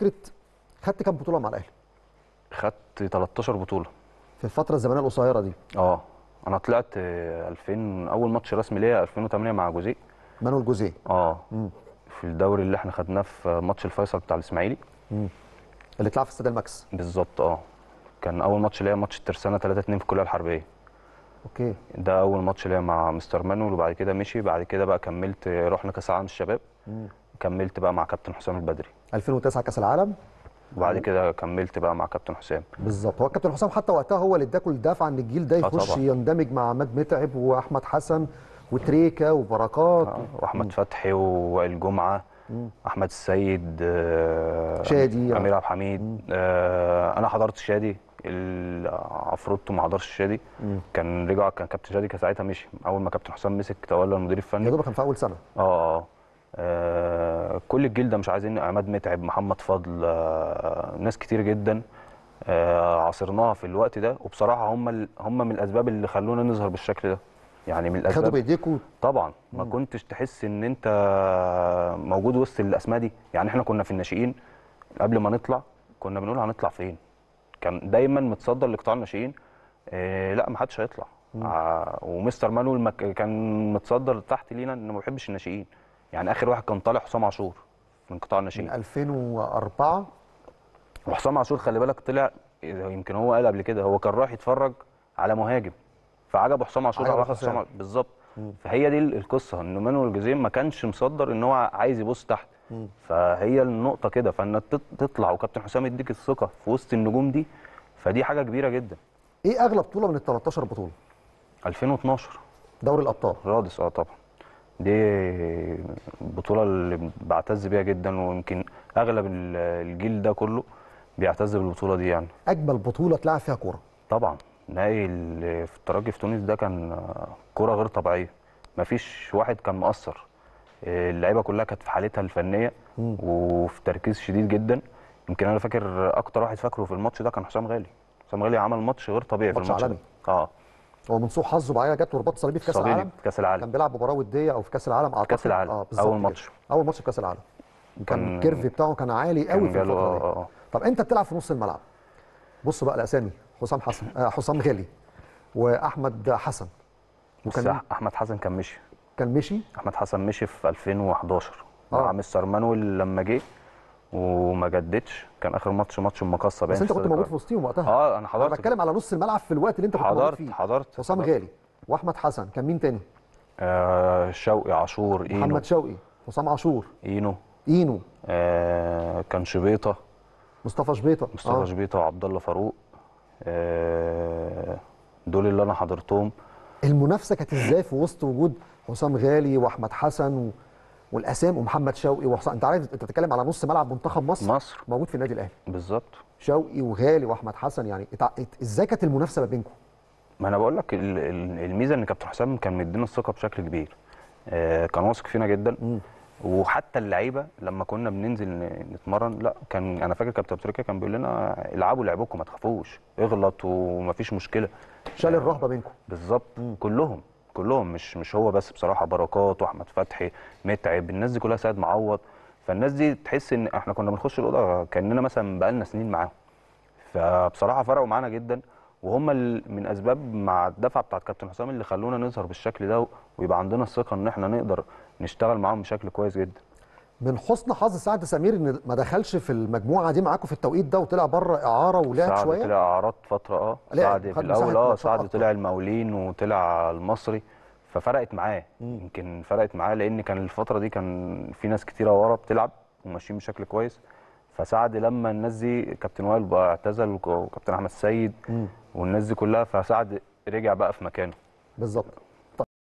فكره خدت كام بطوله مع الاهلي؟ خدت 13 بطوله في الفتره الزمنيه القصيره دي اه انا طلعت 2000 اول ماتش رسمي ليا 2008 مع جوزيه مانويل جوزيه اه مم. في الدوري اللي احنا خدناه في ماتش الفيصل بتاع الاسماعيلي اللي اتلعب في استاد الماكس بالظبط اه كان اول ماتش ليا ماتش الترسانه 3 2 في الكليه الحربيه اوكي ده اول ماتش ليا مع مستر مانويل وبعد كده مشي بعد كده بقى كملت رحنا كاس العالم الشباب مم. كملت بقى مع كابتن حسام البدري 2009 كاس العالم وبعد كده كملت بقى مع كابتن حسام بالظبط هو كابتن حسام حتى وقتها هو اللي اداكوا الدفعه ان الجيل ده آه، يخش يندمج مع عماد متعب واحمد حسن وتريكا وبركات آه. واحمد فتحي ووائل جمعه احمد السيد آه شادي يعني. امير عبد الحميد آه انا حضرت شادي عفروته ما حضرش شادي كان رجع كان كابتن شادي كان ساعتها مشي اول ما كابتن حسام مسك تولى المدير الفني يا دوبك كان في اول سنه اه اه آه، كل الجيل ده مش عايزين عماد متعب محمد فضل آه، ناس كتير جدا آه، عاصرناها في الوقت ده وبصراحه هم هم من الاسباب اللي خلونا نظهر بالشكل ده يعني من الاسباب خدوا بايديكوا طبعا ما كنتش تحس ان انت موجود وسط الاسماء دي يعني احنا كنا في الناشئين قبل ما نطلع كنا بنقول هنطلع فين كان دايما متصدر لقطاع الناشئين لا ما حدش هيطلع آه ومستر مانويل كان متصدر تحت لينا انه ما بيحبش الناشئين يعني اخر واحد كان طالع حسام عاشور من قطاع الناشئين من 2004 وحسام عاشور خلي بالك طلع يمكن هو قال قبل كده هو كان رايح يتفرج على مهاجم فعجبه حسام عاشور راح حسام بالظبط فهي دي القصه ان مانويل جوزيه ما كانش مصدر ان هو عايز يبص تحت فهي النقطه كده فانك تطلع وكابتن حسام يديك الثقه في وسط النجوم دي فدي حاجه كبيره جدا ايه اغلى بطوله من ال 13 بطوله 2012 دوري الابطال رادس اه طبعا دي البطوله اللي بعتز بيها جدا ويمكن اغلب الجيل ده كله بيعتز بالبطوله دي يعني اجمل بطوله اتلعب فيها كوره طبعا نهائي في الترجي في تونس ده كان كوره غير طبيعيه مفيش واحد كان مقصر اللعيبه كلها كانت في حالتها الفنيه وفي تركيز شديد جدا يمكن انا فاكر اكتر واحد فاكره في الماتش ده كان حسام غالي حسام غالي عمل ماتش غير طبيعي في الماتش عالمي. ده اه هو من سوء حظه بعدها جات ورباط صليبي في كاس العالم كاس العالم كان بيلعب مباراه وديه او في كاس العالم اعتقد كاس العالم آه اول ماتش اول ماتش في كاس العالم كان الكيرف بتاعه كان عالي قوي كان في الفتره آه،, آه،, آه. طب انت بتلعب في نص الملعب بص بقى الاسامي حسام حسن آه حسام غالي واحمد حسن وكان احمد حسن كان مشي كان مشي احمد حسن مشي في 2011 آه. مع مستر مانويل لما جه و... وما جددش كان اخر ماتش ماتش المقصه بس يعني انت كنت موجود في وسطهم وقتها اه انا حضرت انا بتكلم على نص الملعب في الوقت اللي انت كنت موجود فيه حضرت حسام غالي واحمد حسن كان مين تاني؟ آه شوقي عاشور اينو محمد شوقي حسام عاشور اينو اينو آه كان شبيطه مصطفى شبيطه مصطفى آه. شبيطه وعبد الله فاروق آه دول اللي انا حضرتهم المنافسه كانت ازاي في وسط وجود حسام غالي واحمد حسن و... والاسامي ومحمد شوقي وحسام انت عارف انت بتتكلم على نص ملعب منتخب مصر مصر موجود في النادي الاهلي بالظبط شوقي وغالي واحمد حسن يعني ازاي كانت المنافسه ما بينكم؟ ما انا بقول لك الميزه ان كابتن حسام كان مدينا الثقه بشكل كبير آه، كان واثق فينا جدا م. وحتى اللعيبه لما كنا بننزل نتمرن لا كان انا فاكر كابتن ابو كان بيقول لنا العبوا لعبكم ما تخافوش اغلطوا ومفيش مشكله شال آه، الرهبه بينكم بالظبط كلهم كلهم مش مش هو بس بصراحه بركات واحمد فتحي متعب الناس دي كلها سعد معوض فالناس دي تحس ان احنا كنا بنخش الاوضه كاننا مثلا بقالنا سنين معاهم فبصراحه فرقوا معانا جدا وهم من اسباب مع الدفعه بتاع كابتن حسام اللي خلونا نظهر بالشكل ده ويبقى عندنا الثقه ان احنا نقدر نشتغل معاهم بشكل كويس جدا من حسن حظ سعد سمير ان ما دخلش في المجموعه دي معاكم في التوقيت ده وطلع بره اعاره ولعب شويه سعد طلع اعارات فتره اه سعد في الاول اه سعد طلع المقاولين وطلع المصري ففرقت معاه يمكن فرقت معاه لان كان الفتره دي كان في ناس كتيره ورا بتلعب وماشيين بشكل كويس فسعد لما الناس دي كابتن وائل بقى اعتزل وكابتن احمد السيد والناس دي كلها فسعد رجع بقى في مكانه بالظبط